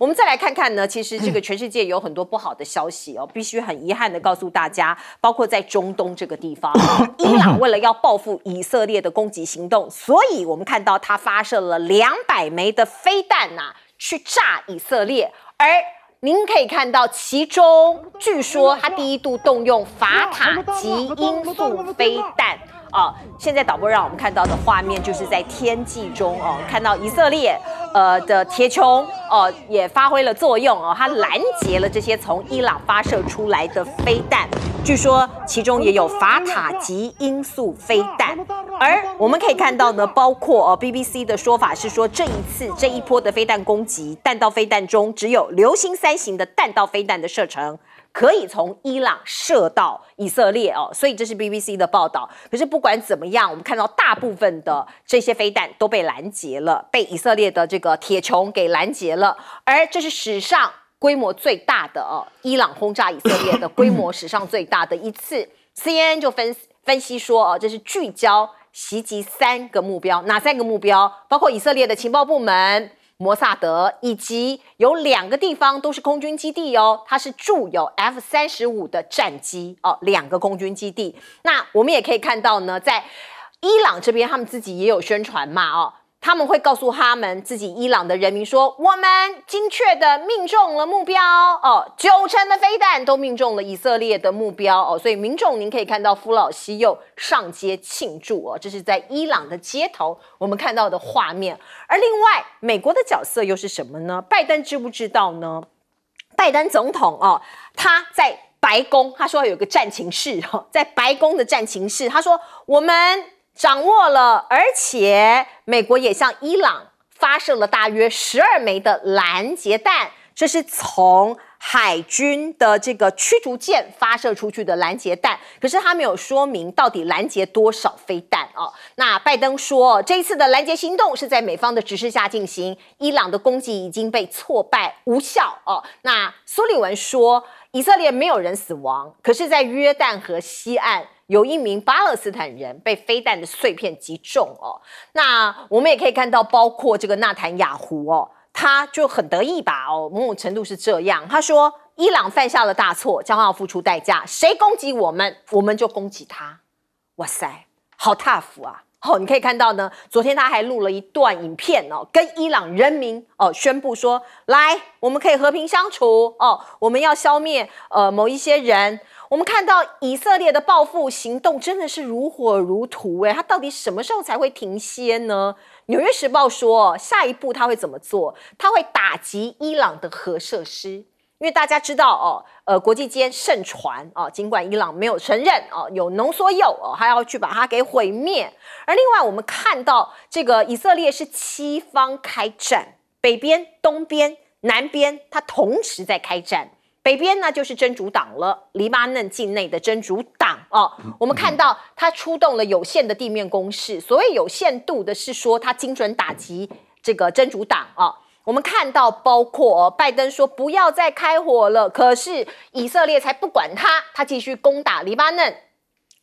我们再来看看呢，其实这个全世界有很多不好的消息哦，必须很遗憾的告诉大家，包括在中东这个地方，伊 朗为了要报复以色列的攻击行动，所以我们看到它发射了两百枚的飞弹呐，去炸以色列。而您可以看到，其中据说它第一度动用法塔吉音速飞弹。哦，现在导播让我们看到的画面就是在天际中哦，看到以色列呃的铁穹哦也发挥了作用哦，它拦截了这些从伊朗发射出来的飞弹，据说其中也有法塔吉音速飞弹，而我们可以看到呢，包括哦 BBC 的说法是说这一次这一波的飞弹攻击，弹道飞弹中只有流星三型的弹道飞弹的射程。可以从伊朗射到以色列哦，所以这是 BBC 的报道。可是不管怎么样，我们看到大部分的这些飞弹都被拦截了，被以色列的这个铁穹给拦截了。而这是史上规模最大的哦，伊朗轰炸以色列的规模史上最大的一次。CNN 就分分析说哦，这是聚焦袭击三个目标，哪三个目标？包括以色列的情报部门。摩萨德以及有两个地方都是空军基地哦，它是驻有 F 三十五的战机哦，两个空军基地。那我们也可以看到呢，在伊朗这边，他们自己也有宣传嘛，哦。他们会告诉他们自己，伊朗的人民说：“我们精确的命中了目标哦，九成的飞弹都命中了以色列的目标哦。”所以民众，您可以看到福老西又上街庆祝哦，这是在伊朗的街头我们看到的画面。而另外，美国的角色又是什么呢？拜登知不知道呢？拜登总统哦，他在白宫，他说有个战情室哦，在白宫的战情室，他说我们。掌握了，而且美国也向伊朗发射了大约十二枚的拦截弹，这是从海军的这个驱逐舰发射出去的拦截弹。可是他没有说明到底拦截多少飞弹哦。那拜登说，这一次的拦截行动是在美方的指示下进行，伊朗的攻击已经被挫败无效哦。那苏利文说，以色列没有人死亡，可是在约旦河西岸。有一名巴勒斯坦人被飞弹的碎片击中哦，那我们也可以看到，包括这个纳坦雅胡哦，他就很得意吧哦，某种程度是这样。他说：“伊朗犯下了大错，将要付出代价。谁攻击我们，我们就攻击他。”哇塞，好 tough 啊！哦，你可以看到呢，昨天他还录了一段影片哦，跟伊朗人民哦宣布说：“来，我们可以和平相处哦，我们要消灭呃某一些人。”我们看到以色列的报复行动真的是如火如荼，哎，它到底什么时候才会停歇呢？《纽约时报》说，下一步他会怎么做？他会打击伊朗的核设施，因为大家知道哦，呃，国际间盛传啊，尽管伊朗没有承认哦，有浓缩铀哦，他要去把它给毁灭。而另外，我们看到这个以色列是七方开战，北边、东边、南边，它同时在开战。北边呢，就是真主党了。黎巴嫩境内的真主党啊，我们看到他出动了有限的地面攻势。所谓有限度的是说，他精准打击这个真主党啊。我们看到，包括拜登说不要再开火了，可是以色列才不管他，他继续攻打黎巴嫩。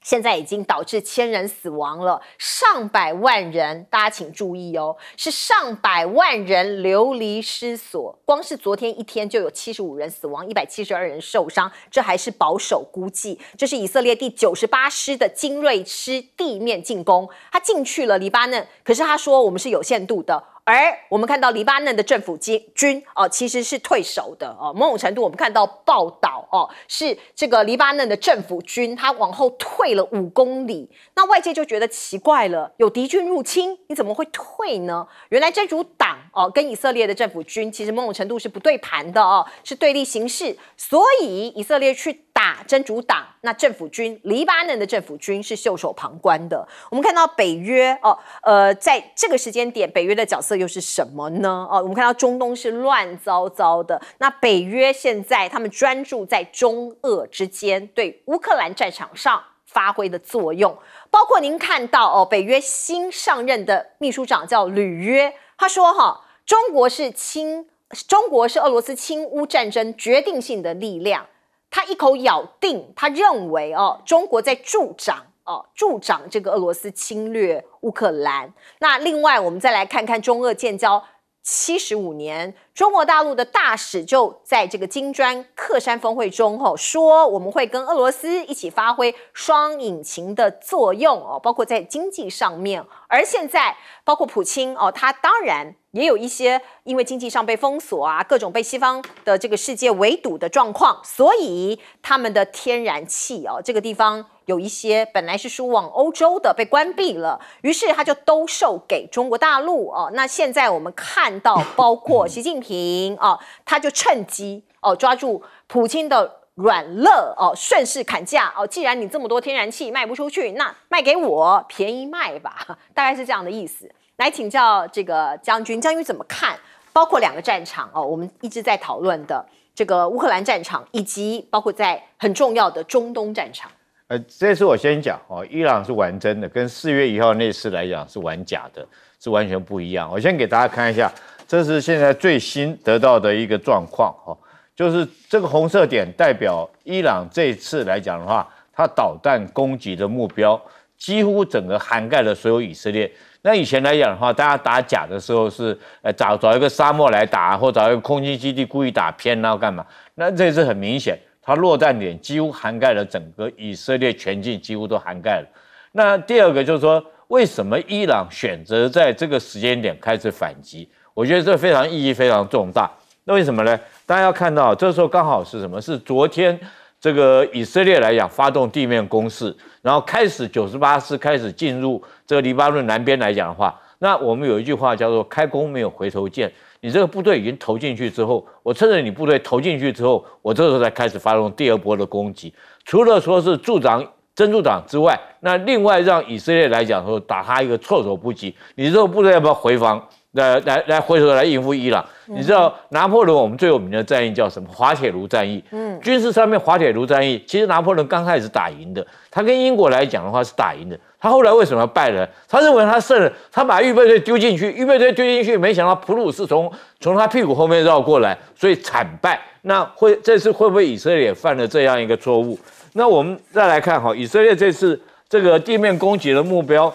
现在已经导致千人死亡了，上百万人，大家请注意哦，是上百万人流离失所。光是昨天一天就有七十五人死亡，一百七十二人受伤，这还是保守估计。这是以色列第九十八师的精锐师地面进攻，他进去了黎巴嫩，可是他说我们是有限度的。而我们看到黎巴嫩的政府军军哦，其实是退守的哦。某种程度，我们看到报道哦，是这个黎巴嫩的政府军他往后退了五公里。那外界就觉得奇怪了，有敌军入侵，你怎么会退呢？原来真主党哦，跟以色列的政府军其实某种程度是不对盘的哦，是对立形势，所以以色列去。打真主党，那政府军，黎巴嫩的政府军是袖手旁观的。我们看到北约哦，呃，在这个时间点，北约的角色又是什么呢？哦，我们看到中东是乱糟糟的，那北约现在他们专注在中俄之间，对乌克兰战场上发挥的作用，包括您看到哦，北约新上任的秘书长叫吕约，他说哈，中国是亲，中国是俄罗斯亲乌战争决定性的力量。他一口咬定，他认为哦，中国在助长哦，助长这个俄罗斯侵略乌克兰。那另外，我们再来看看中俄建交。七十五年，中国大陆的大使就在这个金砖克山峰会中，吼说我们会跟俄罗斯一起发挥双引擎的作用哦，包括在经济上面。而现在，包括普京哦，他当然也有一些因为经济上被封锁啊，各种被西方的这个世界围堵的状况，所以他们的天然气哦，这个地方。有一些本来是输往欧洲的被关闭了，于是他就兜售给中国大陆哦。那现在我们看到，包括习近平哦，他就趁机哦抓住普京的软肋哦，顺势砍价哦。既然你这么多天然气卖不出去，那卖给我便宜卖吧，大概是这样的意思。来请教这个将军，将军怎么看？包括两个战场哦，我们一直在讨论的这个乌克兰战场，以及包括在很重要的中东战场。呃，这次我先讲哦，伊朗是玩真的，跟四月一号那次来讲是玩假的，是完全不一样。我先给大家看一下，这是现在最新得到的一个状况哦，就是这个红色点代表伊朗这次来讲的话，它导弹攻击的目标几乎整个涵盖了所有以色列。那以前来讲的话，大家打假的时候是呃找找一个沙漠来打，或找一个空军基地故意打偏然后干嘛？那这次很明显。它落弹点几乎涵盖了整个以色列全境，几乎都涵盖了。那第二个就是说，为什么伊朗选择在这个时间点开始反击？我觉得这非常意义非常重大。那为什么呢？大家要看到，这时候刚好是什么？是昨天这个以色列来讲发动地面攻势，然后开始九十八师开始进入这个黎巴嫩南边来讲的话，那我们有一句话叫做“开弓没有回头箭”。你这个部队已经投进去之后，我趁着你部队投进去之后，我这时候才开始发动第二波的攻击。除了说是助长珍珠党之外，那另外让以色列来讲说打他一个措手不及。你这个部队要不要回防？来来来，回头来应付伊朗？你知道拿破仑我们最有名的战役叫什么？滑铁卢战役。嗯，军事上面滑铁卢战役，其实拿破仑刚开始打赢的，他跟英国来讲的话是打赢的。他后来为什么要败了？他认为他胜了，他把预备队丢进去，预备队丢进去，没想到普鲁士从从他屁股后面绕过来，所以惨败。那会这次会不会以色列犯了这样一个错误？那我们再来看哈，以色列这次这个地面攻击的目标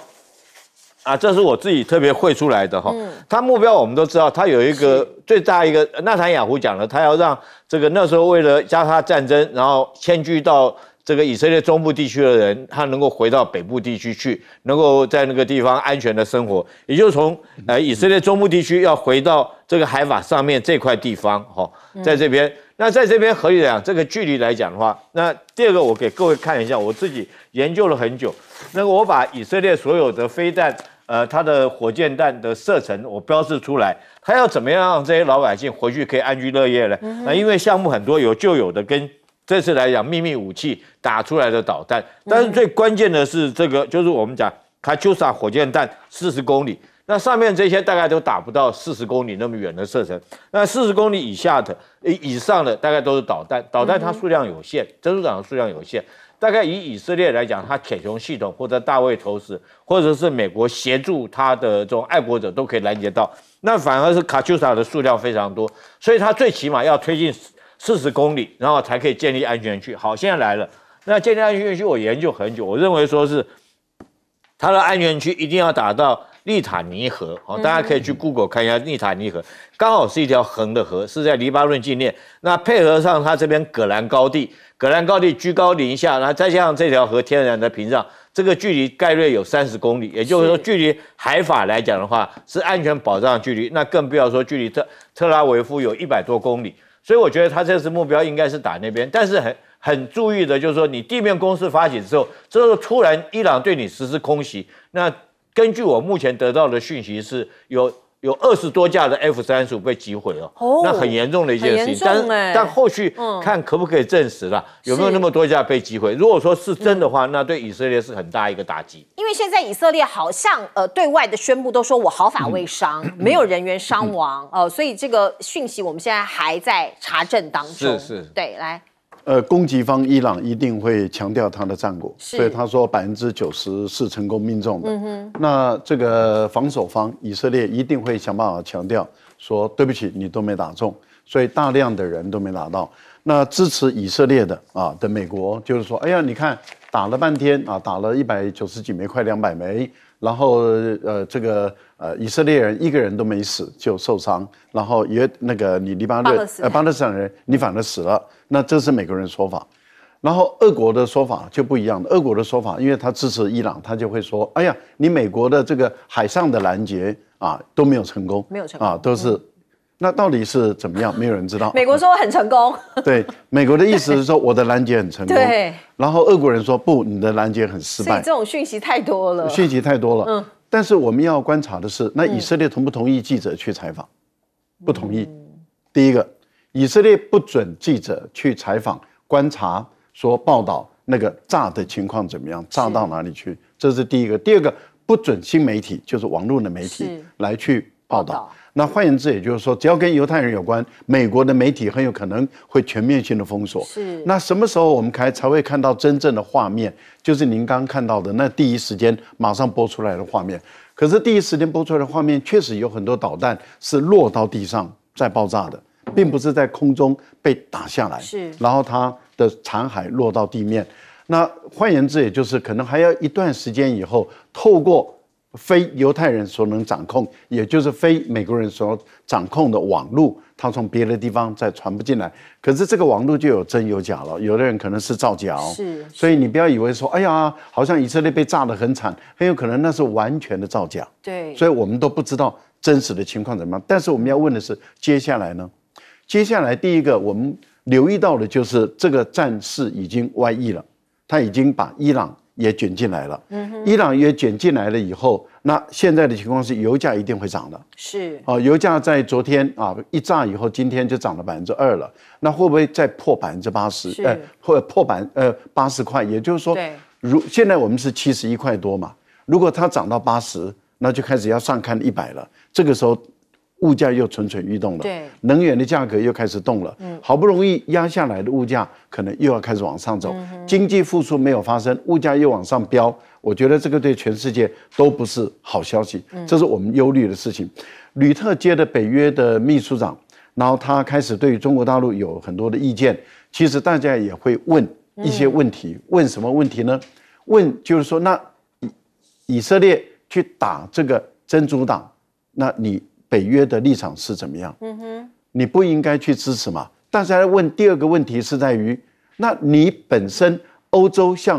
啊，这是我自己特别绘出来的哈。他目标我们都知道，他有一个最大一个，纳坦雅胡讲了，他要让这个那时候为了加沙战争，然后迁居到。这个以色列中部地区的人，他能够回到北部地区去，能够在那个地方安全的生活，也就是从呃以色列中部地区要回到这个海法上面这块地方，哈，在这边，那在这边合理讲，这个距离来讲的话，那第二个我给各位看一下，我自己研究了很久，那个我把以色列所有的飞弹，呃，它的火箭弹的射程我标示出来，它要怎么样让这些老百姓回去可以安居乐业呢？那因为项目很多，有旧有的跟。这次来讲，秘密武器打出来的导弹，但是最关键的是这个，就是我们讲卡秋莎火箭弹四十公里，那上面这些大概都打不到四十公里那么远的射程。那四十公里以下的、以上的，大概都是导弹。导弹它数量有限，珍珠港的数量有限。大概以以色列来讲，它铁穹系统或者大卫投石，或者是美国协助它的这种爱国者都可以拦截到。那反而是卡秋莎的数量非常多，所以它最起码要推进。四十公里，然后才可以建立安全区。好，现在来了。那建立安全区，我研究很久，我认为说是它的安全区一定要打到利塔尼河。好，大家可以去 Google 看一下利塔尼河，刚好是一条横的河，是在黎巴嫩境内。那配合上它这边葛兰高地，葛兰高地居高临下，然后再加上这条河天然的屏障，这个距离概瑞有三十公里。也就是说，距离海法来讲的话，是安全保障距离。那更不要说距离特特拉维夫有一百多公里。所以我觉得他这次目标应该是打那边，但是很很注意的就是说，你地面攻势发起之后，这时候突然伊朗对你实施空袭，那根据我目前得到的讯息是有。有二十多架的 F 三十五被击毁了，哦，那很严重的一件事情。但但后续看可不可以证实了，有没有那么多架被击毁？如果说是真的话，那对以色列是很大一个打击。因为现在以色列好像呃对外的宣布都说我毫发未伤，没有人员伤亡呃，所以这个讯息我们现在还在查证当中。是是，对，来。呃，攻击方伊朗一定会强调他的战果，所以他说百分之九十是成功命中。的，那这个防守方以色列一定会想办法强调说对不起，你都没打中，所以大量的人都没打到。那支持以色列的啊的美国就是说，哎呀，你看打了半天啊，打了一百九十几枚，快两百枚，然后呃这个呃以色列人一个人都没死，就受伤，然后也那个你黎巴嫩呃巴勒斯坦人你反而死了。那这是美国人说法，然后俄国的说法就不一样。俄国的说法，因为他支持伊朗，他就会说：“哎呀，你美国的这个海上的拦截啊都没有成功，没有成功啊都是。”那到底是怎么样？没有人知道。美国说很成功。对，美国的意思是说我的拦截很成功。对。然后俄国人说不，你的拦截很失败。这种讯息太多了。讯息太多了。嗯。但是我们要观察的是，那以色列同不同意记者去采访？不同意。第一个。以色列不准记者去采访、观察、说报道那个炸的情况怎么样，炸到哪里去，这是第一个。第二个，不准新媒体，就是网络的媒体来去报道。那换言之，也就是说，只要跟犹太人有关，美国的媒体很有可能会全面性的封锁。是。那什么时候我们才才会看到真正的画面？就是您刚刚看到的那第一时间马上播出来的画面。可是第一时间播出来的画面，确实有很多导弹是落到地上再爆炸的。并不是在空中被打下来，是，然后它的残骸落到地面。那换言之，也就是可能还要一段时间以后，透过非犹太人所能掌控，也就是非美国人所掌控的网络，它从别的地方再传播进来。可是这个网络就有真有假了，有的人可能是造假。是，所以你不要以为说，哎呀，好像以色列被炸得很惨，很有可能那是完全的造假。对，所以我们都不知道真实的情况怎么。样。但是我们要问的是，接下来呢？接下来第一个我们留意到的就是这个战事已经外溢了，他已经把伊朗也卷进来了。嗯，伊朗也卷进来了以后，那现在的情况是油价一定会涨的。是啊，油价在昨天啊一炸以后，今天就涨了百分之二了。那会不会再破百分之八十？呃，破破百呃八十块？也就是说，如现在我们是七十一块多嘛？如果它涨到八十，那就开始要上看一百了。这个时候。物价又蠢蠢欲动了，对，能源的价格又开始动了。嗯，好不容易压下来的物价，可能又要开始往上走。经济复苏没有发生，物价又往上飙。我觉得这个对全世界都不是好消息，这是我们忧虑的事情。吕特接的北约的秘书长，然后他开始对中国大陆有很多的意见。其实大家也会问一些问题，问什么问题呢？问就是说，那以色列去打这个真主党，那你？北约的立场是怎么样？嗯哼，你不应该去支持嘛。但是来问第二个问题是在于，那你本身欧洲向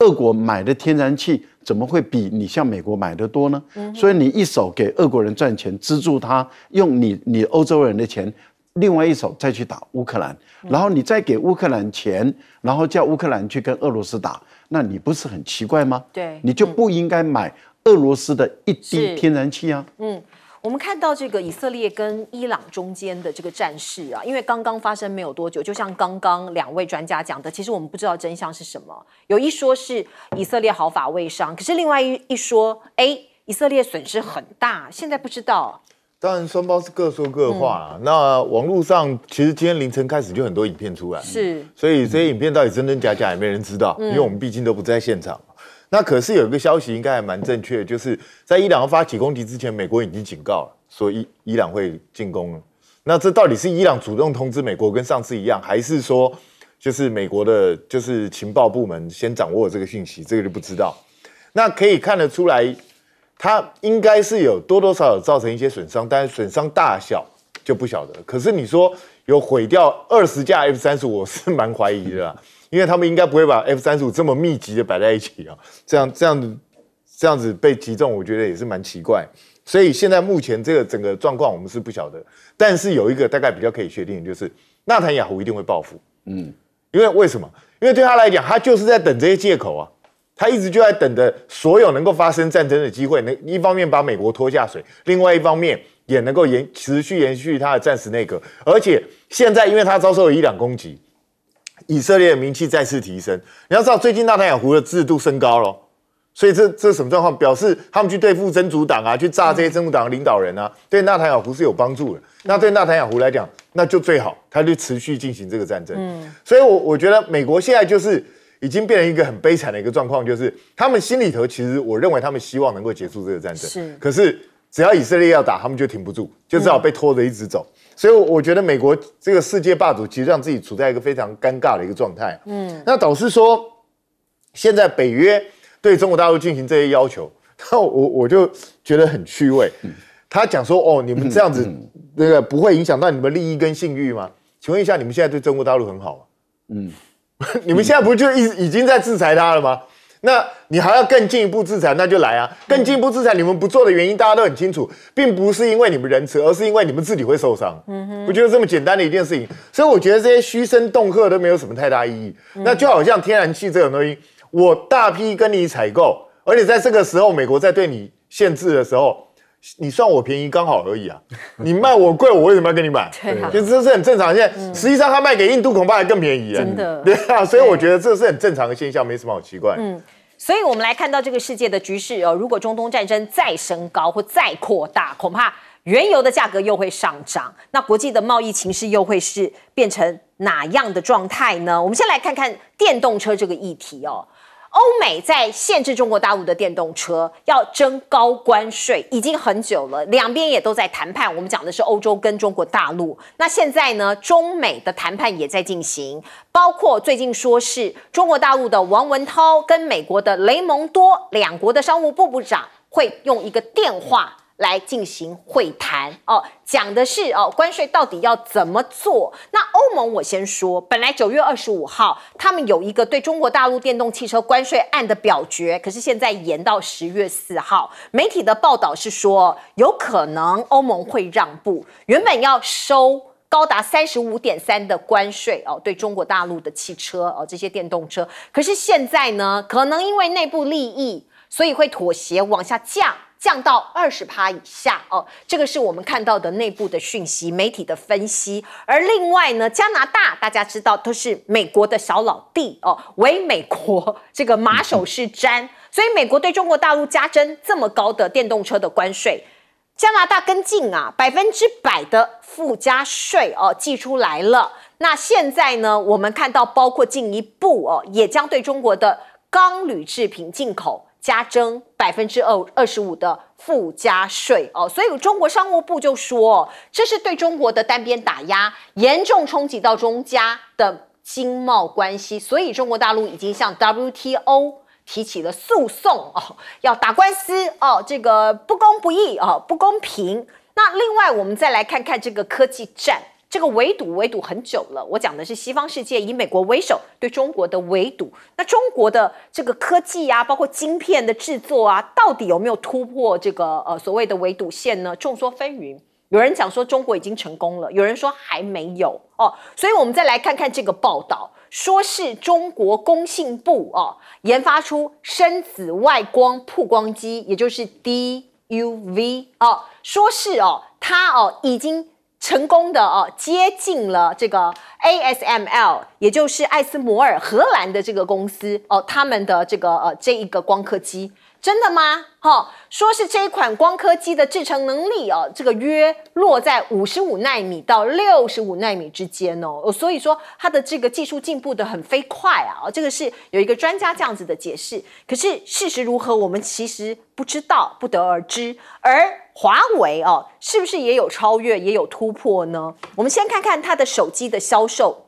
俄国买的天然气，怎么会比你向美国买的多呢？所以你一手给俄国人赚钱，资助他用你你欧洲人的钱，另外一手再去打乌克兰，然后你再给乌克兰钱，然后叫乌克兰去跟俄罗斯打，那你不是很奇怪吗？对，你就不应该买俄罗斯的一滴天然气啊。嗯。我们看到这个以色列跟伊朗中间的这个战事啊，因为刚刚发生没有多久，就像刚刚两位专家讲的，其实我们不知道真相是什么。有一说是以色列毫发未伤，可是另外一一说，哎，以色列损失很大。现在不知道，当然双方是各说各话。那网络上其实今天凌晨开始就很多影片出来，是，所以这些影片到底真真假假也没人知道，因为我们毕竟都不在现场。那可是有一个消息应该还蛮正确，就是在伊朗发起攻击之前，美国已经警告了，说伊伊朗会进攻了。那这到底是伊朗主动通知美国，跟上次一样，还是说就是美国的就是情报部门先掌握这个信息，这个就不知道。那可以看得出来，它应该是有多多少少造成一些损伤，但是损伤大小就不晓得。可是你说有毁掉二十架 F 三十五，我是蛮怀疑的。因为他们应该不会把 F 三十五这么密集的摆在一起啊，这样这样子这样子被击中，我觉得也是蛮奇怪。所以现在目前这个整个状况我们是不晓得，但是有一个大概比较可以确定，就是纳坦雅胡一定会报复。嗯，因为为什么？因为对他来讲，他就是在等这些借口啊，他一直就在等着所有能够发生战争的机会，能一方面把美国拖下水，另外一方面也能够延持续延续他的战时内阁，而且现在因为他遭受了一两攻击。以色列的名气再次提升。你要知道，最近纳坦雅湖的知度升高了，所以这这什么状况？表示他们去对付真主党啊，去炸这些真主党领导人啊，对纳坦雅湖是有帮助的。那对纳坦雅湖来讲，那就最好，他就持续进行这个战争。嗯，所以我我觉得美国现在就是已经变成一个很悲惨的一个状况，就是他们心里头其实，我认为他们希望能够结束这个战争，是可是。只要以色列要打，他们就停不住，就只好被拖着一直走。所以我觉得美国这个世界霸主，其实让自己处在一个非常尴尬的一个状态。嗯，那导师说，现在北约对中国大陆进行这些要求，那 我我就觉得很趣味。他讲说，哦，你们这样子，那个不会影响到你们利益跟信誉吗？请问一下，你们现在对中国大陆很好吗？嗯，你们现在不就已已经在制裁他了吗？那你还要更进一步制裁，那就来啊！更进一步制裁，你们不做的原因大家都很清楚，并不是因为你们仁慈，而是因为你们自己会受伤。嗯不就是这么简单的一件事情？所以我觉得这些嘘声动喝都没有什么太大意义。那就好像天然气这种东西，我大批跟你采购，而且在这个时候美国在对你限制的时候。你算我便宜刚好而已啊，你卖我贵，我为什么要跟你买？对啊，这是很正常。现在实际上他卖给印度恐怕还更便宜啊，真的，对啊。所以我觉得这是很正常的现象，没什么好奇怪。嗯，所以我们来看到这个世界的局势哦，如果中东战争再升高或再扩大，恐怕原油的价格又会上涨，那国际的贸易情势又会是变成哪样的状态呢？我们先来看看电动车这个议题哦。欧美在限制中国大陆的电动车，要征高关税，已经很久了。两边也都在谈判。我们讲的是欧洲跟中国大陆，那现在呢，中美的谈判也在进行，包括最近说是中国大陆的王文涛跟美国的雷蒙多，两国的商务部部长会用一个电话。来进行会谈哦，讲的是哦关税到底要怎么做？那欧盟我先说，本来九月二十五号他们有一个对中国大陆电动汽车关税案的表决，可是现在延到十月四号。媒体的报道是说，有可能欧盟会让步，原本要收高达三十五点三的关税哦，对中国大陆的汽车哦这些电动车，可是现在呢，可能因为内部利益，所以会妥协往下降。降到二十趴以下哦，这个是我们看到的内部的讯息，媒体的分析。而另外呢，加拿大大家知道都是美国的小老弟哦，唯美国这个马首是瞻，所以美国对中国大陆加征这么高的电动车的关税，加拿大跟进啊，百分之百的附加税哦，计出来了。那现在呢，我们看到包括进一步哦，也将对中国的钢铝制品进口。加征百分之二二十五的附加税哦，所以中国商务部就说这是对中国的单边打压，严重冲击到中加的经贸关系。所以中国大陆已经向 WTO 提起了诉讼哦，要打官司哦，这个不公不义哦，不公平。那另外我们再来看看这个科技战。这个围堵围堵很久了，我讲的是西方世界以美国为首对中国的围堵。那中国的这个科技呀，包括晶片的制作啊，到底有没有突破这个呃所谓的围堵线呢？众说纷纭，有人讲说中国已经成功了，有人说还没有哦。所以我们再来看看这个报道，说是中国工信部哦研发出深紫外光曝光机，也就是 D U V 哦，说是哦它哦已经。成功的哦，接近了这个 ASML，也就是爱斯摩尔荷兰的这个公司哦，他们的这个呃这一个光刻机。真的吗？哈，说是这一款光刻机的制程能力哦，这个约落在五十五纳米到六十五纳米之间哦，所以说它的这个技术进步的很飞快啊，这个是有一个专家这样子的解释。可是事实如何，我们其实不知道，不得而知。而华为哦，是不是也有超越，也有突破呢？我们先看看它的手机的销售。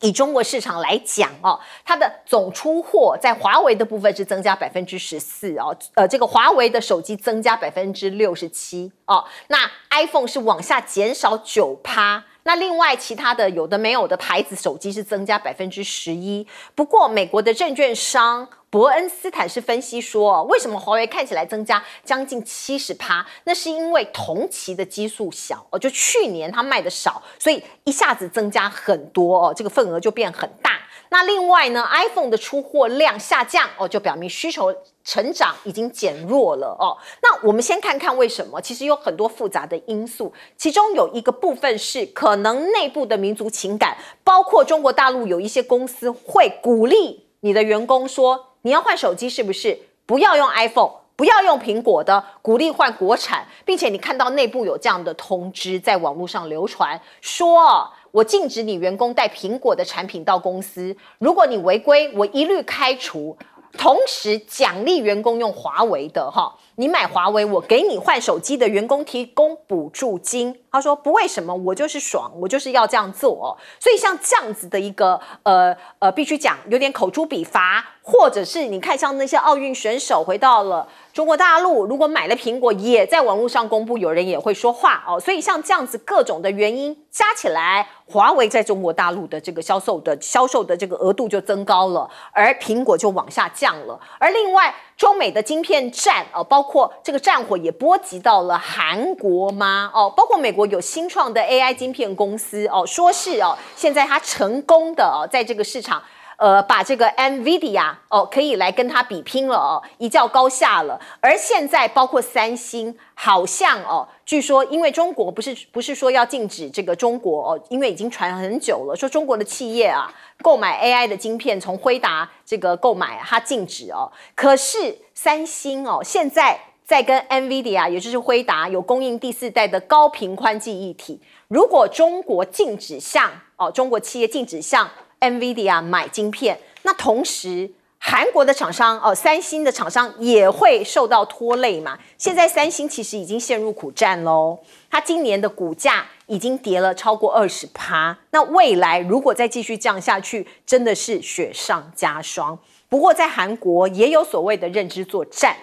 以中国市场来讲哦，它的总出货在华为的部分是增加百分之十四哦，呃，这个华为的手机增加百分之六十七哦，那 iPhone 是往下减少九趴。那另外其他的有的没有的牌子手机是增加百分之十一，不过美国的证券商伯恩斯坦是分析说，为什么华为看起来增加将近七十趴？那是因为同期的基数小哦，就去年它卖的少，所以一下子增加很多哦，这个份额就变很大。那另外呢，iPhone 的出货量下降哦，就表明需求。成长已经减弱了哦。那我们先看看为什么？其实有很多复杂的因素，其中有一个部分是可能内部的民族情感，包括中国大陆有一些公司会鼓励你的员工说，你要换手机是不是？不要用 iPhone，不要用苹果的，鼓励换国产，并且你看到内部有这样的通知在网络上流传，说我禁止你员工带苹果的产品到公司，如果你违规，我一律开除。同时奖励员工用华为的哈。你买华为，我给你换手机的员工提供补助金。他说不为什么，我就是爽，我就是要这样做哦。所以像这样子的一个呃呃，必须讲有点口诛笔伐，或者是你看像那些奥运选手回到了中国大陆，如果买了苹果，也在网络上公布，有人也会说话哦。所以像这样子各种的原因加起来，华为在中国大陆的这个销售的销售的这个额度就增高了，而苹果就往下降了。而另外。中美的晶片战哦，包括这个战火也波及到了韩国吗？哦，包括美国有新创的 AI 晶片公司哦，说是哦，现在它成功的哦，在这个市场。呃，把这个 Nvidia 哦，可以来跟它比拼了哦，一较高下了。而现在包括三星，好像哦，据说因为中国不是不是说要禁止这个中国哦，因为已经传很久了，说中国的企业啊，购买 AI 的晶片从辉达这个购买，它禁止哦。可是三星哦，现在在跟 Nvidia，也就是辉达有供应第四代的高频宽记忆体。如果中国禁止向哦，中国企业禁止向。NVIDIA 买晶片，那同时韩国的厂商哦，三星的厂商也会受到拖累嘛。现在三星其实已经陷入苦战喽，它今年的股价已经跌了超过二十趴。那未来如果再继续降下去，真的是雪上加霜。不过在韩国也有所谓的认知作战，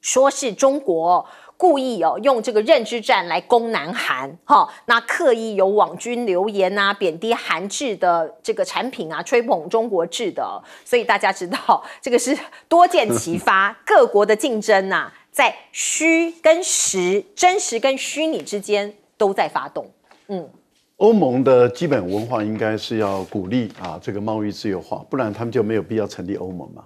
说是中国。故意哦，用这个认知战来攻南韩，哈，那刻意有网军留言呐，贬低韩制的这个产品啊，吹捧中国制的，所以大家知道这个是多箭齐发，各国的竞争呐，在虚跟实、真实跟虚拟之间都在发动。嗯，欧盟的基本文化应该是要鼓励啊，这个贸易自由化，不然他们就没有必要成立欧盟嘛。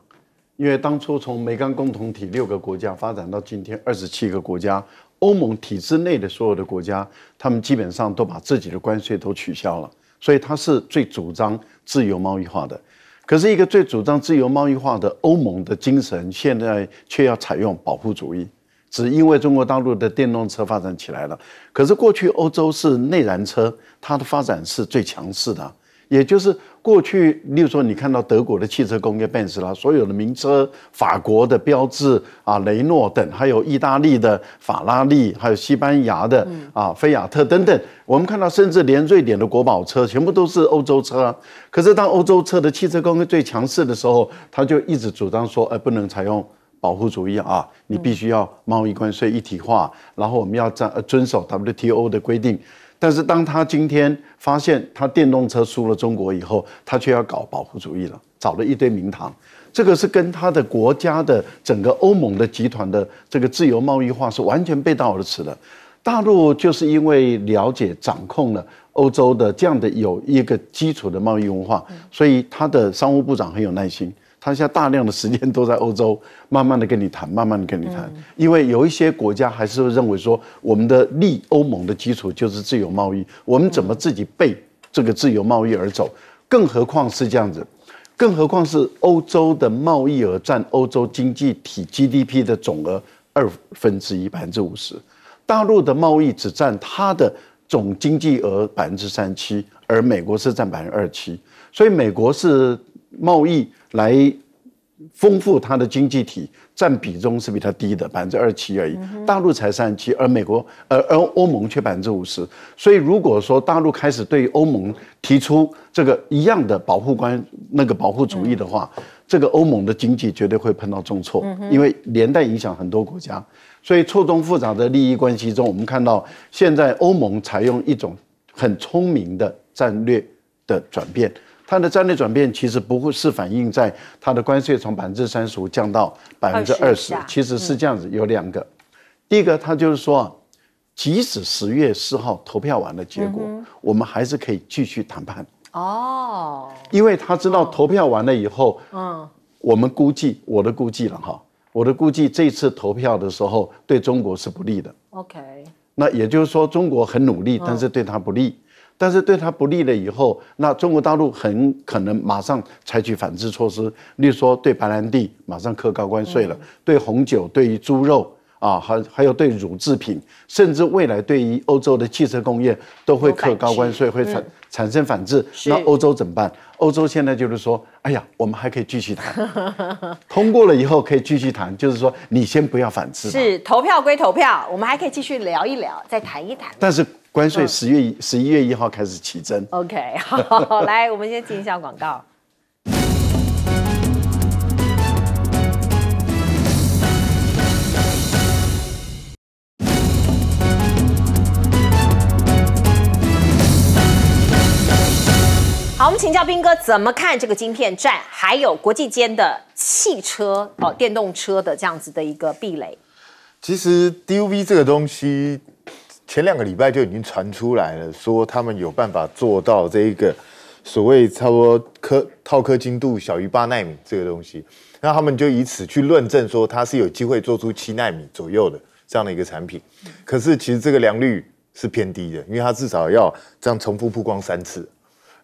因为当初从美加共同体六个国家发展到今天二十七个国家，欧盟体制内的所有的国家，他们基本上都把自己的关税都取消了，所以它是最主张自由贸易化的。可是，一个最主张自由贸易化的欧盟的精神，现在却要采用保护主义，只因为中国大陆的电动车发展起来了。可是，过去欧洲是内燃车，它的发展是最强势的。也就是过去，例如说，你看到德国的汽车工业 b a s 啦，所有的名车，法国的标志啊，雷诺等，还有意大利的法拉利，还有西班牙的啊，菲亚特等等。我们看到，甚至连瑞典的国宝车，全部都是欧洲车。可是，当欧洲车的汽车工业最强势的时候，他就一直主张说，呃，不能采用保护主义啊，你必须要贸易关税一体化，然后我们要在遵守 WTO 的规定。但是当他今天发现他电动车输了中国以后，他却要搞保护主义了，找了一堆名堂。这个是跟他的国家的整个欧盟的集团的这个自由贸易化是完全背道而驰的。大陆就是因为了解、掌控了欧洲的这样的有一个基础的贸易文化，所以他的商务部长很有耐心。他现在大量的时间都在欧洲，慢慢的跟你谈，慢慢的跟你谈，因为有一些国家还是认为说，我们的立欧盟的基础就是自由贸易，我们怎么自己背这个自由贸易而走？更何况是这样子，更何况是欧洲的贸易额占欧洲经济体 GDP 的总额二分之一百分之五十，大陆的贸易只占它的总经济额百分之三七，而美国是占百分之二七，所以美国是。贸易来丰富它的经济体占比中是比它低的百分之二十七而已，大陆才三十七，而美国而而欧盟却百分之五十。所以如果说大陆开始对欧盟提出这个一样的保护关那个保护主义的话，这个欧盟的经济绝对会碰到重挫，因为连带影响很多国家。所以错综复杂的利益关系中，我们看到现在欧盟采用一种很聪明的战略的转变。它的战略转变其实不会是反映在它的关税从百分之三十五降到百分之二十，其实是这样子。有两个，第一个，他就是说，即使十月四号投票完的结果，我们还是可以继续谈判。哦，因为他知道投票完了以后，嗯，我们估计，我的估计了哈，我的估计这次投票的时候对中国是不利的。OK，那也就是说，中国很努力，但是对他不利。但是对它不利了以后，那中国大陆很可能马上采取反制措施，例如说对白兰地马上克高关税了，对红酒、对于猪肉啊，还还有对乳制品，甚至未来对于欧洲的汽车工业都会克高关税，会产产生反制。那欧洲怎么办？欧洲现在就是说，哎呀，我们还可以继续谈，通过了以后可以继续谈，就是说你先不要反制。是投票归投票，我们还可以继续聊一聊，再谈一谈。但是。关税十月一十一月一号开始起征。OK，好，来，我们先进一下广告。好，我们请教斌哥怎么看这个晶片战，还有国际间的汽车哦，电动车的这样子的一个壁垒。其实 d u v 这个东西。前两个礼拜就已经传出来了，说他们有办法做到这一个所谓差不多科套科精度小于八纳米这个东西，那他们就以此去论证说它是有机会做出七纳米左右的这样的一个产品。可是其实这个良率是偏低的，因为它至少要这样重复曝光三次。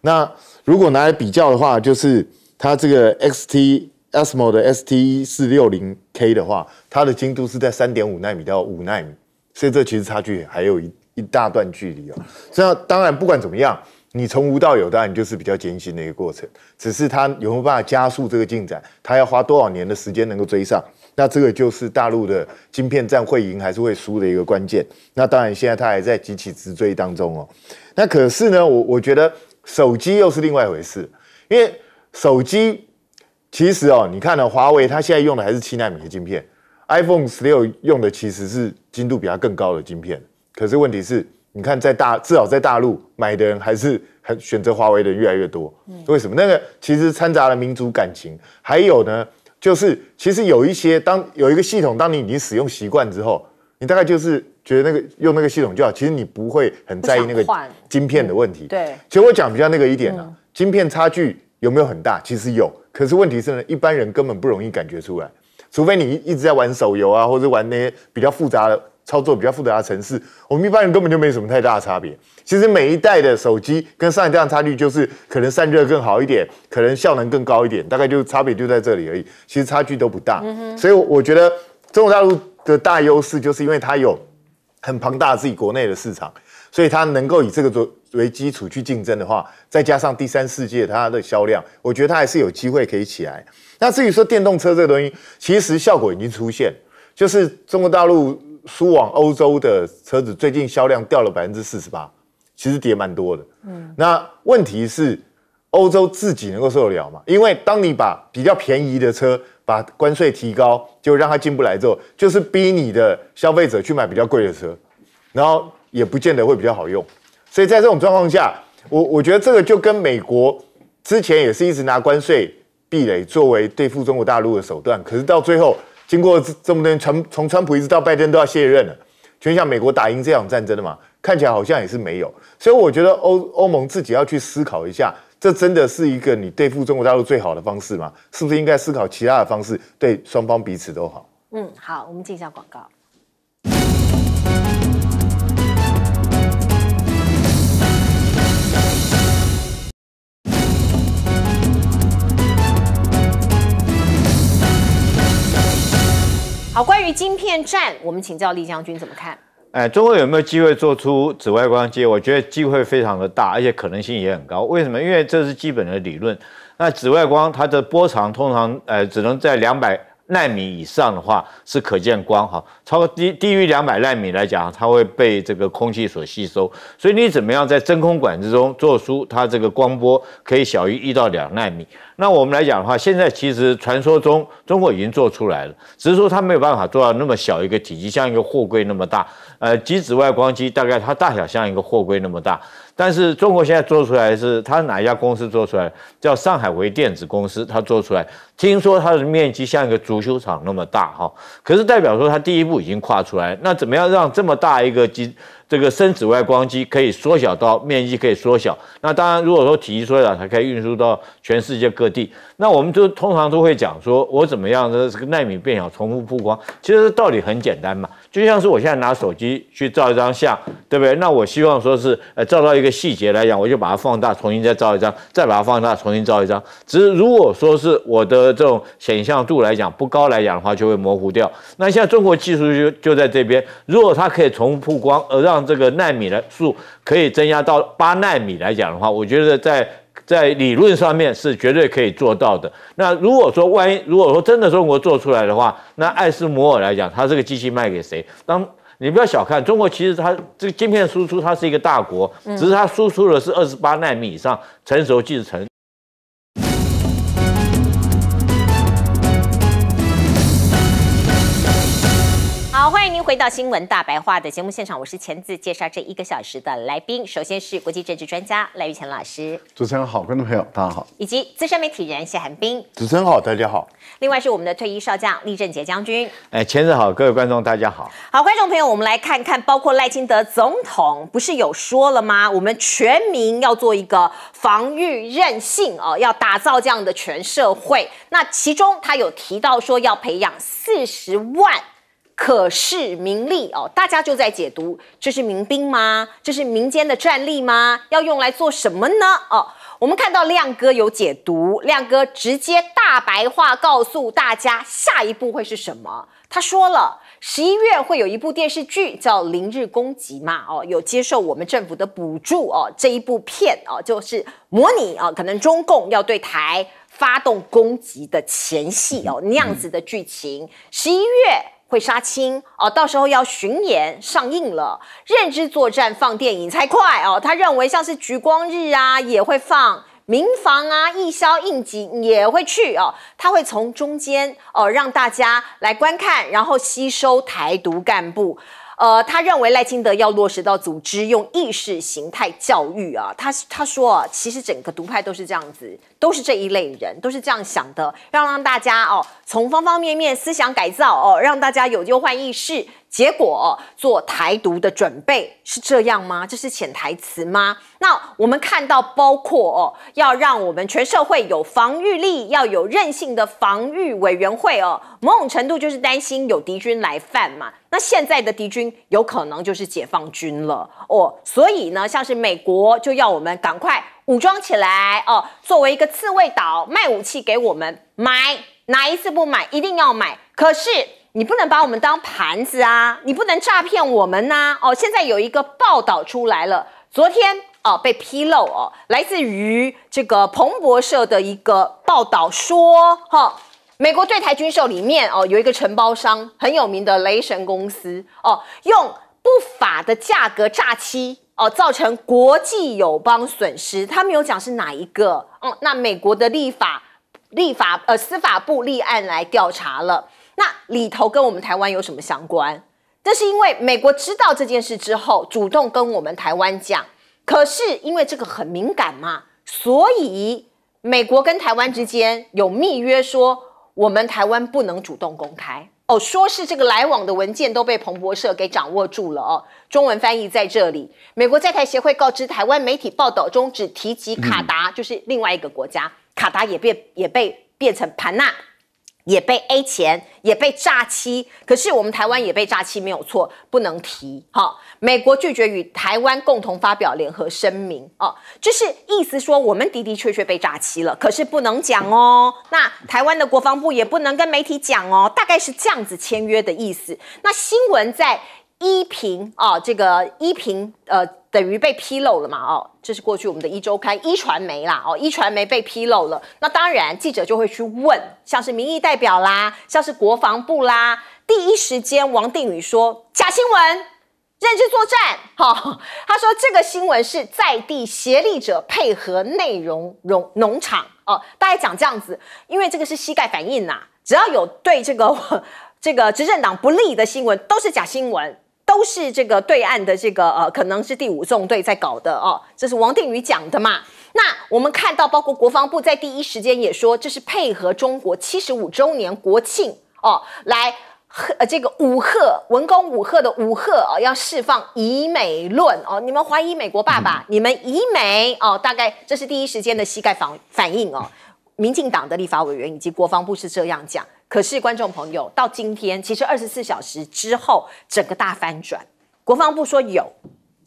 那如果拿来比较的话，就是它这个 XT a s m o 的 ST 四六零 K 的话，它的精度是在三点五纳米到五纳米。所以这其实差距还有一一大段距离哦。那当然，不管怎么样，你从无到有，当然就是比较艰辛的一个过程。只是它有没有办法加速这个进展？它要花多少年的时间能够追上？那这个就是大陆的晶片战会赢还是会输的一个关键。那当然，现在它还在急起直追当中哦。那可是呢，我我觉得手机又是另外一回事，因为手机其实哦，你看呢，华为，它现在用的还是七纳米的晶片，iPhone 十六用的其实是。精度比它更高的晶片，可是问题是，你看在大至少在大陆买的人还是还选择华为的越来越多，为什么？那个其实掺杂了民族感情，还有呢，就是其实有一些当有一个系统，当你已经使用习惯之后，你大概就是觉得那个用那个系统就好，其实你不会很在意那个晶片的问题。对，其实我讲比较那个一点呢，晶片差距有没有很大？其实有，可是问题是呢，一般人根本不容易感觉出来。除非你一直在玩手游啊，或者玩那些比较复杂的操作、比较复杂的城市，我们一般人根本就没什么太大的差别。其实每一代的手机跟上一代的差距就是可能散热更好一点，可能效能更高一点，大概就差别就在这里而已。其实差距都不大，所以我觉得中国大陆的大优势就是因为它有很庞大自己国内的市场。所以它能够以这个做为基础去竞争的话，再加上第三世界它的销量，我觉得它还是有机会可以起来。那至于说电动车这个东西，其实效果已经出现，就是中国大陆输往欧洲的车子最近销量掉了百分之四十八，其实跌蛮多的。嗯，那问题是欧洲自己能够受得了吗？因为当你把比较便宜的车把关税提高，就让它进不来之后，就是逼你的消费者去买比较贵的车，然后。也不见得会比较好用，所以在这种状况下，我我觉得这个就跟美国之前也是一直拿关税壁垒作为对付中国大陆的手段，可是到最后经过这么多年，从从川普一直到拜登都要卸任了，全向美国打赢这场战争的嘛，看起来好像也是没有，所以我觉得欧欧盟自己要去思考一下，这真的是一个你对付中国大陆最好的方式吗？是不是应该思考其他的方式，对双方彼此都好？嗯，好，我们进一下广告。好，关于晶片战，我们请教李将军怎么看？哎，中国有没有机会做出紫外光机？我觉得机会非常的大，而且可能性也很高。为什么？因为这是基本的理论。那紫外光它的波长通常，呃只能在两百。纳米以上的话是可见光哈，超过低低于两百纳米来讲，它会被这个空气所吸收。所以你怎么样在真空管之中做出它这个光波可以小于一到两纳米？那我们来讲的话，现在其实传说中中国已经做出来了，只是说它没有办法做到那么小一个体积，像一个货柜那么大。呃，极紫外光机大概它大小像一个货柜那么大。但是中国现在做出来是它哪一家公司做出来？叫上海微电子公司，它做出来。听说它的面积像一个足球场那么大，哈。可是代表说它第一步已经跨出来，那怎么样让这么大一个机？这个深紫外光机可以缩小到面积可以缩小，那当然如果说体积缩小，它可以运输到全世界各地。那我们都通常都会讲说，我怎么样的这个纳米变小，重复曝光，其实道理很简单嘛。就像是我现在拿手机去照一张相，对不对？那我希望说是呃照到一个细节来讲，我就把它放大，重新再照一张，再把它放大，重新照一张。只是如果说是我的这种显像度来讲不高来讲的话，就会模糊掉。那现在中国技术就就在这边，如果它可以重复曝光而让让这个纳米的数可以增加到八纳米来讲的话，我觉得在在理论上面是绝对可以做到的。那如果说万一如果说真的中国做出来的话，那爱斯摩尔来讲，它这个机器卖给谁？当你不要小看中国，其实它这个晶片输出它是一个大国，只是它输出的是二十八纳米以上成熟技术层。欢迎回到新闻大白话的节目现场，我是前子，介绍这一个小时的来宾，首先是国际政治专家赖玉泉老师，主持人好，观众朋友大家好，以及资深媒体人谢寒冰，主持人好，大家好，另外是我们的退役少将李正杰将军，哎，前子好，各位观众大家好，好，观众朋友，我们来看看，包括赖清德总统不是有说了吗？我们全民要做一个防御韧性哦，要打造这样的全社会，那其中他有提到说要培养四十万。可是名利哦，大家就在解读这是民兵吗？这是民间的战力吗？要用来做什么呢？哦，我们看到亮哥有解读，亮哥直接大白话告诉大家下一步会是什么。他说了，十一月会有一部电视剧叫《零日攻击》嘛？哦，有接受我们政府的补助哦，这一部片哦，就是模拟啊，可能中共要对台发动攻击的前戏哦，那样子的剧情，十一月。会杀青哦，到时候要巡演、上映了。认知作战放电影才快哦，他认为像是橘光日啊，也会放民房啊、疫消应急也会去哦，他会从中间哦让大家来观看，然后吸收台独干部。呃，他认为赖清德要落实到组织用意识形态教育啊，他他说啊，其实整个独派都是这样子，都是这一类人，都是这样想的，要让大家哦从方方面面思想改造哦，让大家有忧患意识。结果做台独的准备是这样吗？这是潜台词吗？那我们看到，包括哦，要让我们全社会有防御力，要有韧性的防御委员会哦，某种程度就是担心有敌军来犯嘛。那现在的敌军有可能就是解放军了哦，所以呢，像是美国就要我们赶快武装起来哦，作为一个刺猬岛卖武器给我们，买哪一次不买，一定要买。可是。你不能把我们当盘子啊！你不能诈骗我们呐！哦，现在有一个报道出来了，昨天哦被披露哦，来自于这个彭博社的一个报道说，哈，美国对台军售里面哦有一个承包商很有名的雷神公司哦，用不法的价格诈欺哦，造成国际友邦损失。他没有讲是哪一个哦，那美国的立法、立法呃司法部立案来调查了。那里头跟我们台湾有什么相关？这是因为美国知道这件事之后，主动跟我们台湾讲。可是因为这个很敏感嘛，所以美国跟台湾之间有密约，说我们台湾不能主动公开。哦，说是这个来往的文件都被彭博社给掌握住了。哦，中文翻译在这里。美国在台协会告知台湾媒体报道中只提及卡达，就是另外一个国家。卡达也变也被变成盘纳。也被 A 钱，也被炸期。可是我们台湾也被炸期，没有错，不能提。好，美国拒绝与台湾共同发表联合声明哦，就是意思说我们的的确确被炸期了，可是不能讲哦。那台湾的国防部也不能跟媒体讲哦，大概是这样子签约的意思。那新闻在依评啊，这个依评呃。等于被披露了嘛？哦，这是过去我们的一周刊一传媒啦，哦，一传媒被披露了，那当然记者就会去问，像是民意代表啦，像是国防部啦，第一时间王定宇说假新闻，认真作战。好，他说这个新闻是在地协力者配合内容农农场哦，大概讲这样子，因为这个是膝盖反应呐，只要有对这个 这个执政党不利的新闻，都是假新闻。都是这个对岸的这个呃，可能是第五纵队在搞的哦，这是王定宇讲的嘛？那我们看到，包括国防部在第一时间也说，这是配合中国七十五周年国庆哦，来贺这个五贺文攻五贺的五贺哦，要释放以美论哦，你们怀疑美国爸爸，你们以美哦，大概这是第一时间的膝盖反反应哦。民进党的立法委员以及国防部是这样讲。可是，观众朋友，到今天其实二十四小时之后，整个大翻转。国防部说有，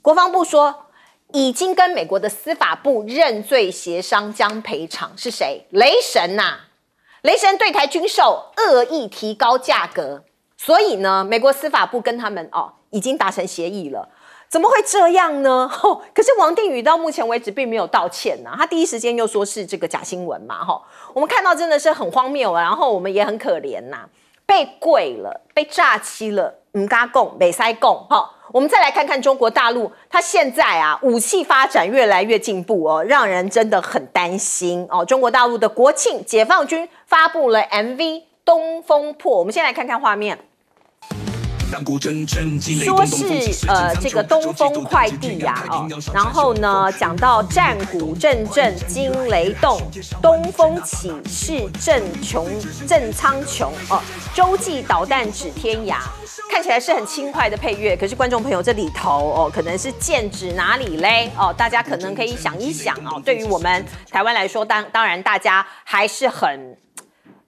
国防部说已经跟美国的司法部认罪协商，将赔偿是谁？雷神呐！雷神对台军售恶意提高价格，所以呢，美国司法部跟他们哦已经达成协议了。怎么会这样呢？可是王定宇到目前为止并没有道歉呐，他第一时间又说是这个假新闻嘛，哈，我们看到真的是很荒谬啊，然后我们也很可怜呐，被跪了，被炸妻了，唔嘎共，美塞供，好，我们再来看看中国大陆，它现在啊武器发展越来越进步哦，让人真的很担心哦。中国大陆的国庆，解放军发布了 MV《东风破》，我们先来看看画面。说是呃，这个东风快递呀，哦，然后呢，讲到战鼓阵阵，惊雷动，东风起势震穷震苍穹，哦，洲际导弹指天涯，看起来是很轻快的配乐，可是观众朋友这里头，哦，可能是剑指哪里嘞，哦，大家可能可以想一想哦，对于我们台湾来说，当当然大家还是很。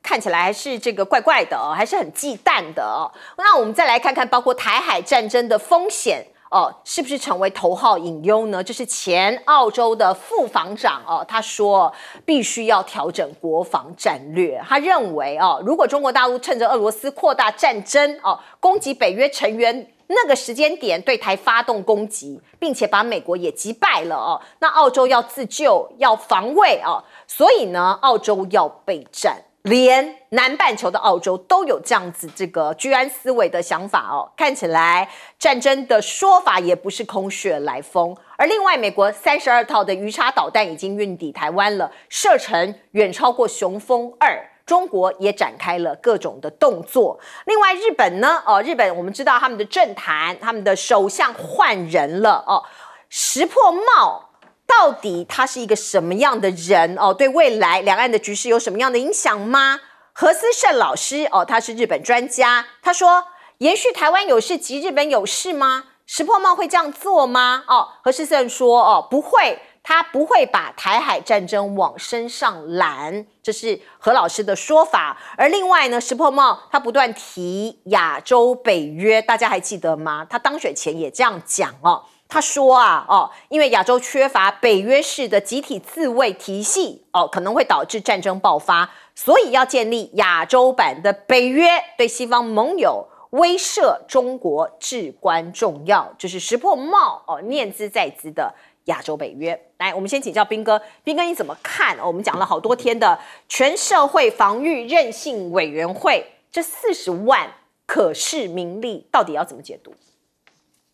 看起来还是这个怪怪的哦，还是很忌惮的哦。那我们再来看看，包括台海战争的风险哦，是不是成为头号隐忧呢？就是前澳洲的副防长哦，他说必须要调整国防战略。他认为哦，如果中国大陆趁着俄罗斯扩大战争哦，攻击北约成员那个时间点对台发动攻击，并且把美国也击败了哦，那澳洲要自救，要防卫哦，所以呢，澳洲要备战。连南半球的澳洲都有这样子这个居安思危的想法哦，看起来战争的说法也不是空穴来风。而另外，美国三十二套的鱼叉导弹已经运抵台湾了，射程远超过雄风二。中国也展开了各种的动作。另外，日本呢？哦，日本我们知道他们的政坛，他们的首相换人了哦，石破茂。到底他是一个什么样的人哦？对未来两岸的局势有什么样的影响吗？何思胜老师哦，他是日本专家，他说延续台湾有事及日本有事吗？石破茂会这样做吗？哦，何思胜说哦，不会，他不会把台海战争往身上揽，这是何老师的说法。而另外呢，石破茂他不断提亚洲北约，大家还记得吗？他当选前也这样讲哦。他说啊，哦，因为亚洲缺乏北约式的集体自卫体系，哦，可能会导致战争爆发，所以要建立亚洲版的北约，对西方盟友威慑中国至关重要，就是石破茂哦念兹在兹的亚洲北约。来，我们先请教兵哥，兵哥你怎么看？我们讲了好多天的全社会防御韧性委员会，这四十万可视名利到底要怎么解读？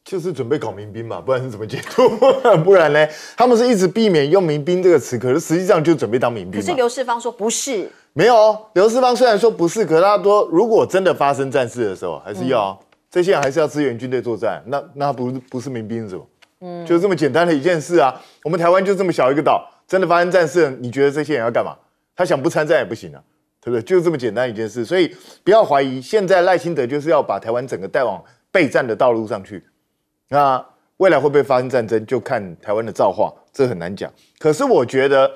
就是准备搞民兵嘛，不然怎么解脱？不然呢？他们是一直避免用民兵这个词，可是实际上就准备当民兵。可是刘世芳说不是，没有。刘世芳虽然说不是，可是他说如果真的发生战事的时候，还是要这些人还是要支援军队作战，那那不不是民兵是么？嗯，就这么简单的一件事啊。我们台湾就这么小一个岛，真的发生战事，你觉得这些人要干嘛？他想不参战也不行啊，对不对？就这么简单一件事，所以不要怀疑，现在赖清德就是要把台湾整个带往备战的道路上去。那未来会不会发生战争，就看台湾的造化，这很难讲。可是我觉得，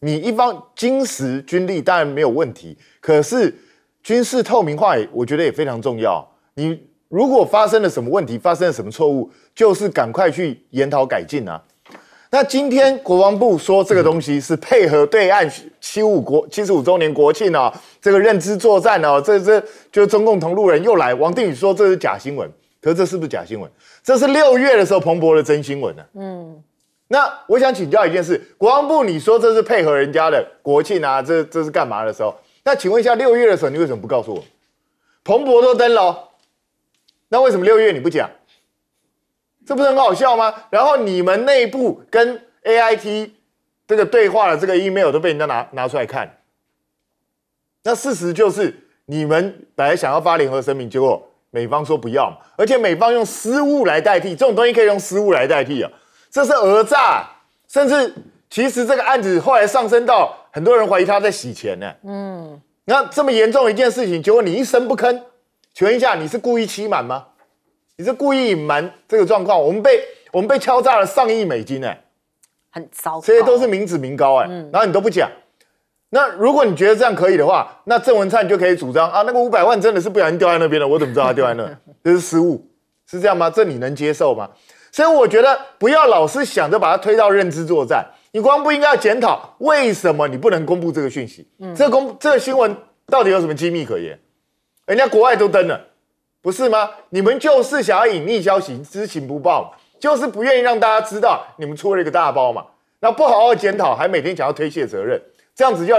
你一方金石军力当然没有问题，可是军事透明化我觉得也非常重要。你如果发生了什么问题，发生了什么错误，就是赶快去研讨改进啊。那今天国防部说这个东西是配合对岸七五国七十五周年国庆啊，这个认知作战啊，这这就是中共同路人又来。王定宇说这是假新闻。可这是不是假新闻？这是六月的时候彭博的真新闻呢。嗯，那我想请教一件事，国防部你说这是配合人家的国庆啊，这这是干嘛的时候？那请问一下，六月的时候你为什么不告诉我？彭博都登了，那为什么六月你不讲？这不是很好笑吗？然后你们内部跟 AIT 这个对话的这个 email 都被人家拿拿出来看，那事实就是你们本来想要发联合声明，结果。美方说不要，而且美方用失误来代替，这种东西可以用失误来代替啊？这是讹诈，甚至其实这个案子后来上升到很多人怀疑他在洗钱呢。嗯，那这么严重一件事情，结果你一声不吭，请问一下，你是故意欺瞒吗？你是故意隐瞒这个状况？我们被我们被敲诈了上亿美金哎，很糟，这些都是民脂民膏哎，然后你都不讲。那如果你觉得这样可以的话，那郑文灿就可以主张啊，那个五百万真的是不小心掉在那边了，我怎么知道他掉在那？这是失误，是这样吗？这你能接受吗？所以我觉得不要老是想着把它推到认知作战，你光不应该检讨为什么你不能公布这个讯息？嗯，这公这个新闻到底有什么机密可言？人家国外都登了，不是吗？你们就是想要隐匿消息，知情不报，就是不愿意让大家知道你们出了一个大包嘛？那不好好检讨，还每天想要推卸责任。这样子叫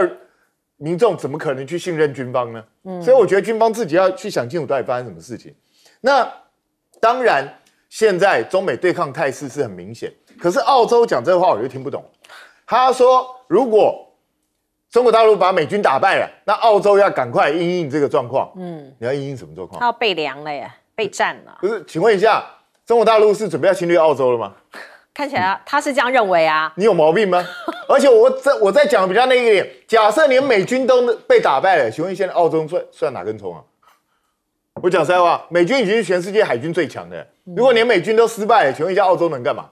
民众怎么可能去信任军方呢？嗯，所以我觉得军方自己要去想清楚到底发生什么事情。那当然，现在中美对抗态势是很明显。可是澳洲讲这话我就听不懂。他说，如果中国大陆把美军打败了，那澳洲要赶快应应这个状况。嗯，你要应应什么状况？他要被凉了呀，被占了。不是，请问一下，中国大陆是准备要侵略澳洲了吗？看起来他是这样认为啊？你有毛病吗？而且我再我再讲比较那个一点，假设连美军都被打败了，请问现在澳洲算算哪根葱啊？我讲在话，美军已经是全世界海军最强的，如果连美军都失败，请问一下澳洲能干嘛？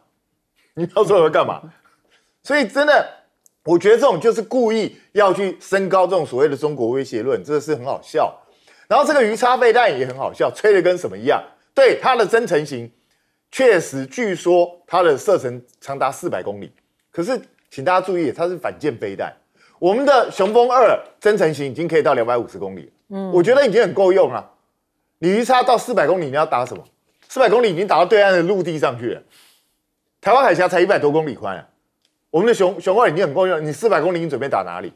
你不要说要干嘛。所以真的，我觉得这种就是故意要去升高这种所谓的中国威胁论，真的是很好笑。然后这个鱼叉备弹也很好笑，吹的跟什么一样？对，它的真诚型。确实，据说它的射程长达四百公里。可是，请大家注意，它是反舰飞弹。我们的雄风二增程型已经可以到两百五十公里嗯，我觉得已经很够用了。鲤鱼叉到四百公里，你要打什么？四百公里已经打到对岸的陆地上去了。台湾海峡才一百多公里宽，我们的雄雄二已经很够用了。你四百公里，你准备打哪里？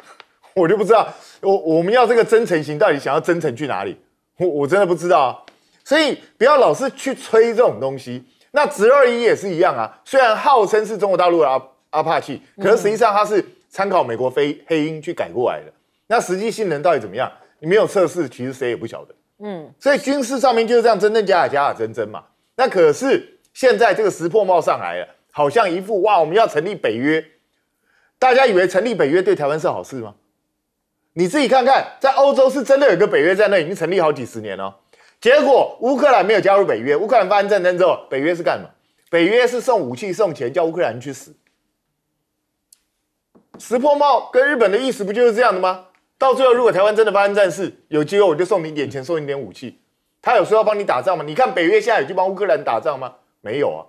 我就不知道。我我们要这个增程型到底想要增程去哪里？我我真的不知道。啊。所以不要老是去吹这种东西。那直二一也是一样啊，虽然号称是中国大陆的阿阿帕奇，可是实际上它是参考美国飞黑鹰去改过来的。那实际性能到底怎么样？你没有测试，其实谁也不晓得。嗯，所以军事上面就是这样，真真假假，假假真真嘛。那可是现在这个石破茂上来了，好像一副哇，我们要成立北约。大家以为成立北约对台湾是好事吗？你自己看看，在欧洲是真的有个北约在那，已经成立好几十年了。结果乌克兰没有加入北约，乌克兰发生战争之后，北约是干嘛？北约是送武器、送钱，叫乌克兰去死。石破茂跟日本的意思不就是这样的吗？到最后，如果台湾真的发生战事，有机会我就送你点钱、送你点武器。他有说要帮你打仗吗？你看北约现在就帮乌克兰打仗吗？没有啊。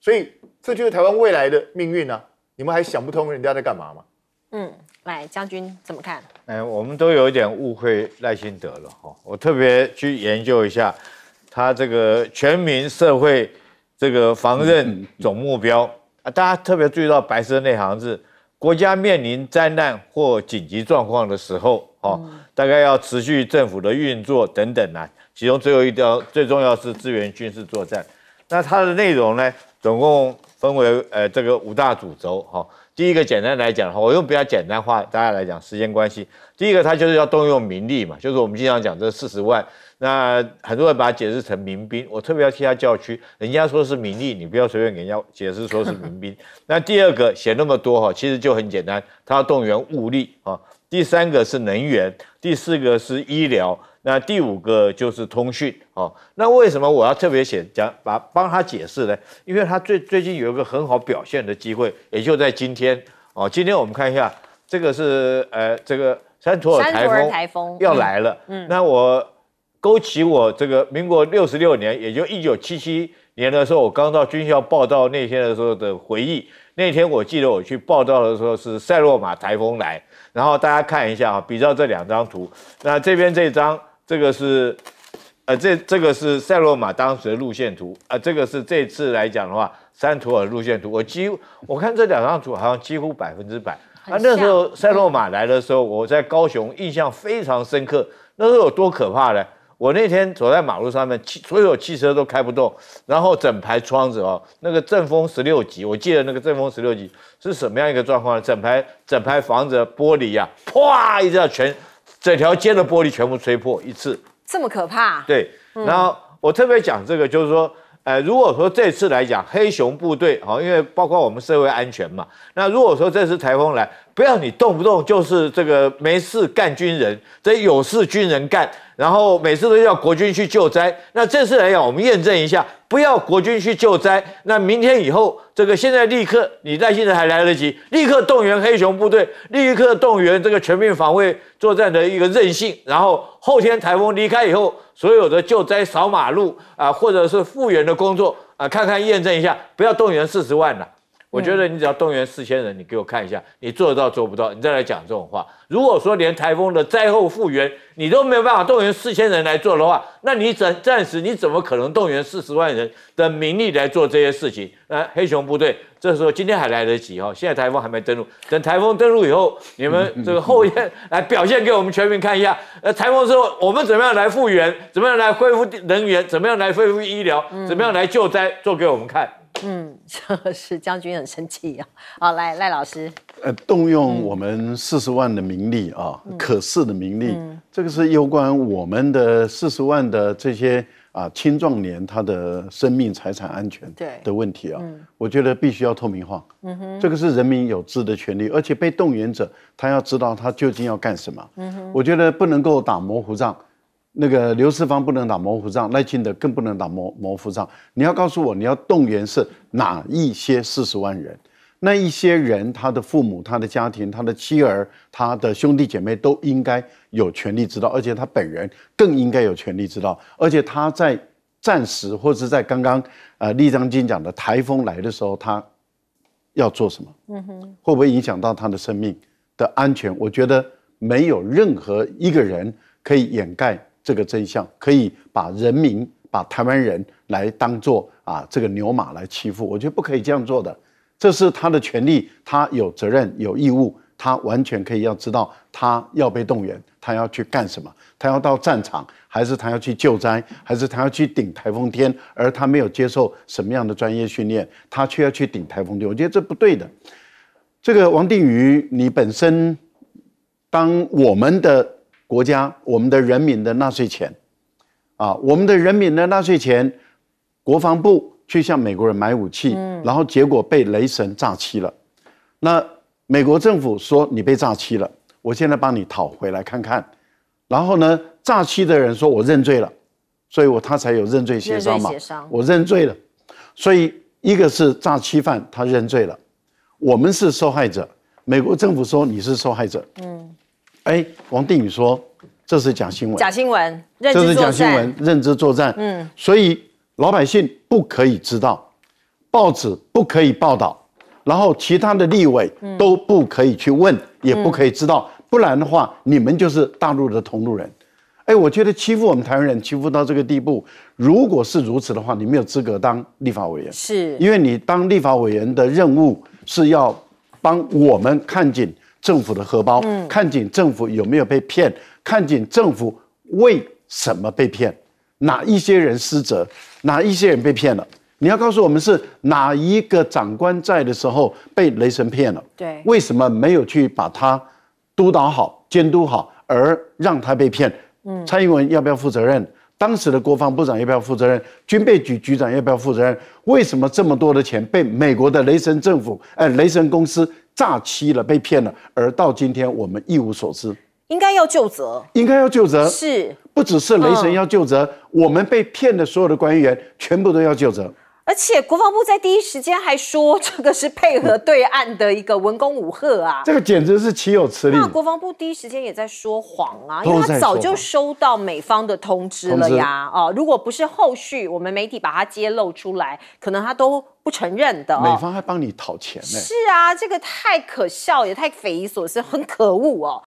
所以这就是台湾未来的命运啊！你们还想不通人家在干嘛吗？嗯。来，将军怎么看？哎，我们都有一点误会赖心德了哈。我特别去研究一下他这个全民社会这个防任总目标啊，大家特别注意到白色那行字，国家面临灾难或紧急状况的时候哦，大概要持续政府的运作等等啊，其中最后一条最重要是支援军事作战。那它的内容呢，总共分为呃这个五大主轴哈。第一个简单来讲的话，我用比较简单话大家来讲，时间关系，第一个他就是要动用民力嘛，就是我们经常讲这四十万，那很多人把它解释成民兵，我特别要替他叫屈，人家说是民力，你不要随便给人家解释说是民兵。那第二个写那么多哈，其实就很简单，他要动员物力啊，第三个是能源，第四个是医疗。那第五个就是通讯哦。那为什么我要特别写讲把帮他解释呢？因为他最最近有一个很好表现的机会，也就在今天哦。今天我们看一下，这个是呃这个三土尔台风，台风要来了。嗯，那我勾起我这个民国六十六年，也就一九七七年的时候，我刚到军校报到那天的时候的回忆。那天我记得我去报道的时候是塞洛马台风来，然后大家看一下啊，比较这两张图，那这边这张。这个是，呃，这这个是塞洛马当时的路线图啊，这个是这次来讲的话，三图尔路线图。我几乎我看这两张图好像几乎百分之百。啊，那时候塞洛马来的时候，我在高雄印象非常深刻。那时候有多可怕呢？我那天走在马路上面，汽所有汽车都开不动，然后整排窗子哦，那个阵风十六级，我记得那个阵风十六级是什么样一个状况？整排整排房子玻璃呀，啪一下全。整条街的玻璃全部吹破一次，这么可怕？对。然后我特别讲这个，就是说，呃，如果说这次来讲，黑熊部队，哦，因为包括我们社会安全嘛。那如果说这次台风来，不要你动不动就是这个没事干，军人这有事军人干，然后每次都要国军去救灾。那这次来讲，我们验证一下。不要国军去救灾，那明天以后，这个现在立刻，你耐心的还来得及，立刻动员黑熊部队，立刻动员这个全面防卫作战的一个韧性，然后后天台风离开以后，所有的救灾、扫马路啊，或者是复原的工作啊，看看验证一下，不要动员四十万了。我觉得你只要动员四千人，你给我看一下，你做得到做不到？你再来讲这种话。如果说连台风的灾后复原你都没有办法动员四千人来做的话，那你怎暂时你怎么可能动员四十万人的民力来做这些事情？那黑熊部队这时候今天还来得及哈，现在台风还没登陆。等台风登陆以后，你们这个后院来表现给我们全民看一下。呃，台风之后我们怎么样来复原？怎么样来恢复能源？怎么样来恢复医疗？怎么样来救灾？做给我们看。嗯，这是将军很生气啊。好，来赖老师，呃，动用我们四十万的民力啊，可视的民力，这个是有关我们的四十万的这些啊青壮年他的生命财产安全的问题啊。我觉得必须要透明化。嗯哼，这个是人民有知的权利，而且被动员者他要知道他究竟要干什么。嗯哼，我觉得不能够打模糊仗。那个刘世芳不能打模糊仗，赖清德更不能打模模糊仗。你要告诉我，你要动员是哪一些四十万人？那一些人，他的父母、他的家庭、他的妻儿、他的兄弟姐妹都应该有权利知道，而且他本人更应该有权利知道。而且他在暂时或者在刚刚，呃，立章金讲的台风来的时候，他要做什么？嗯哼，会不会影响到他的生命的安全？我觉得没有任何一个人可以掩盖。这个真相可以把人民、把台湾人来当做啊这个牛马来欺负，我觉得不可以这样做的。这是他的权利，他有责任、有义务，他完全可以要知道他要被动员，他要去干什么，他要到战场，还是他要去救灾，还是他要去顶台风天？而他没有接受什么样的专业训练，他却要去顶台风天，我觉得这不对的。这个王定宇，你本身当我们的。国家，我们的人民的纳税钱，啊，我们的人民的纳税钱，国防部去向美国人买武器，然后结果被雷神炸漆了。那美国政府说你被炸漆了，我现在帮你讨回来看看。然后呢，炸漆的人说我认罪了，所以我他才有认罪协商嘛，我认罪了。所以一个是炸漆犯他认罪了，我们是受害者。美国政府说你是受害者，嗯。哎，王定宇说：“这是假新闻。”假新闻，这是假新闻，认知作战。嗯，所以老百姓不可以知道，报纸不可以报道，然后其他的立委都不可以去问，也不可以知道。不然的话，你们就是大陆的同路人。哎，我觉得欺负我们台湾人欺负到这个地步，如果是如此的话，你没有资格当立法委员。是，因为你当立法委员的任务是要帮我们看紧。政府的荷包，看紧政府有没有被骗，看紧政府为什么被骗，哪一些人失责，哪一些人被骗了？你要告诉我们是哪一个长官在的时候被雷神骗了？对，为什么没有去把他督导好、监督好，而让他被骗？嗯，蔡英文要不要负责任？当时的国防部长要不要负责任？军备局局长要不要负责任？为什么这么多的钱被美国的雷神政府、哎，雷神公司？诈欺了，被骗了，而到今天我们一无所知，应该要就责，应该要就责，是，不只是雷神要就责，我们被骗的所有的官员全部都要就责。而且国防部在第一时间还说这个是配合对岸的一个文攻武赫啊，这个简直是岂有此理！那国防部第一时间也在说谎啊，因为他早就收到美方的通知了呀。哦，如果不是后续我们媒体把它揭露出来，可能他都不承认的。美方还帮你讨钱？是啊，这个太可笑，也太匪夷所思，很可恶哦。